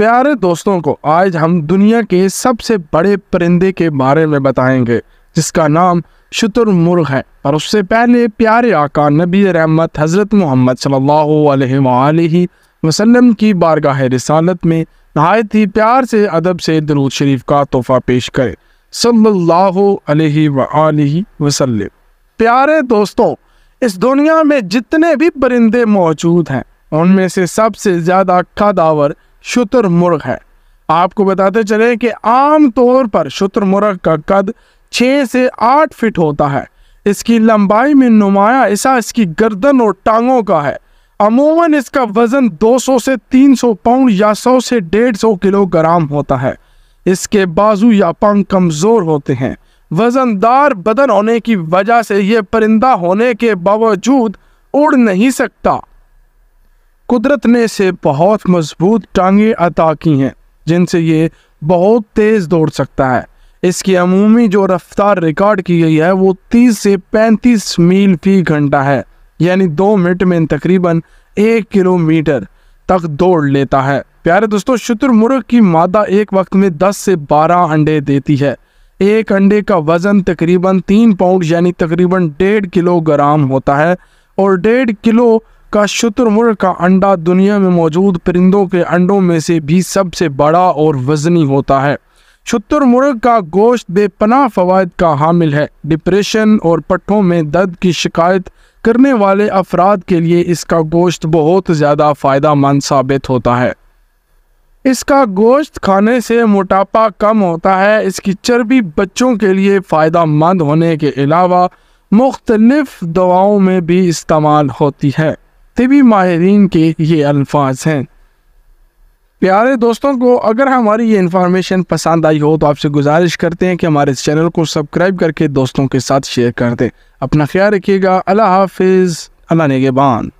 प्यारे दोस्तों को आज हम दुनिया के सबसे बड़े परिंदे के बारे में बताएंगे जिसका नाम शतुरमुर्ग है और उससे पहले प्यारे आका नबी रहमत हज़रत मोहम्मद अलैहि वसल्लम की बारगाह रिसालत में नहायत ही प्यार से अदब से दरूद शरीफ का तोहफ़ा पेश करें अलैहि वसल्लम प्यारे दोस्तों इस दुनिया में जितने भी परिंदे मौजूद हैं उनमें से सबसे ज़्यादा खादावर शुतुरमुर्ग है आपको बताते चले कि आम तौर पर शुतुरमुर्ग का कद 6 से 8 फीट होता है इसकी लंबाई में नुमाया ऐसा इसकी गर्दन और टांगों का है अमूमन इसका वज़न 200 से 300 पाउंड या 100 से 150 किलोग्राम होता है इसके बाजू या पंख कमज़ोर होते हैं वज़नदार बदन होने की वजह से यह परिंदा होने के बावजूद उड़ नहीं सकता कुदरत ने इसे बहुत मजबूत टांगें अता की हैं जिनसे ये बहुत तेज़ दौड़ सकता है इसकी अमूमी जो रफ्तार रिकॉर्ड की गई है वो 30 से 35 मील फी घंटा है यानी दो मिनट में तकरीबन एक किलोमीटर तक दौड़ लेता है प्यारे दोस्तों शुतुरमुर्ग की मादा एक वक्त में 10 से 12 अंडे देती है एक अंडे का वज़न तकरीबन तीन पाउंड यानी तकरीबन डेढ़ किलोग्राम होता है और डेढ़ किलो का शुतुरमुर्ग का अंडा दुनिया में मौजूद परिंदों के अंडों में से भी सबसे बड़ा और वजनी होता है शुतुरमुर्ग का गोश्त बेपनाह फवाद का हामिल है डिप्रेशन और पट्टों में दर्द की शिकायत करने वाले अफराद के लिए इसका गोश्त बहुत ज़्यादा फ़ायदा मंद साबित होता है इसका गोश्त खाने से मोटापा कम होता है इसकी चर्बी बच्चों के लिए फ़ायदा मंद होने के अलावा मुख्तलफ़ दवाओं में भी इस्तेमाल होती है तबी माहरीन के ये अल्फाज हैं प्यारे दोस्तों को अगर हमारी ये इन्फॉर्मेशन पसंद आई हो तो आपसे गुजारिश करते हैं कि हमारे इस चैनल को सब्सक्राइब करके दोस्तों के साथ शेयर कर दें अपना ख्याल रखिएगा अल्लाह हाफिज़ अल्लाह नेगेबान